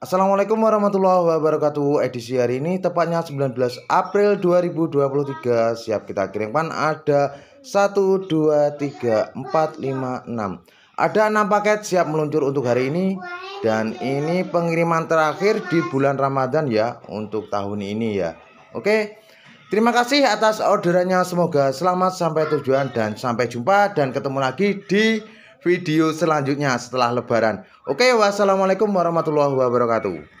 Assalamualaikum warahmatullahi wabarakatuh Edisi hari ini tepatnya 19 April 2023 Siap kita kirimkan ada 1, 2, 3, 4, 5, 6 Ada 6 paket siap meluncur untuk hari ini Dan ini pengiriman terakhir di bulan Ramadan ya Untuk tahun ini ya Oke Terima kasih atas orderannya Semoga selamat sampai tujuan Dan sampai jumpa dan ketemu lagi di video selanjutnya setelah lebaran. Oke, wassalamualaikum warahmatullahi wabarakatuh.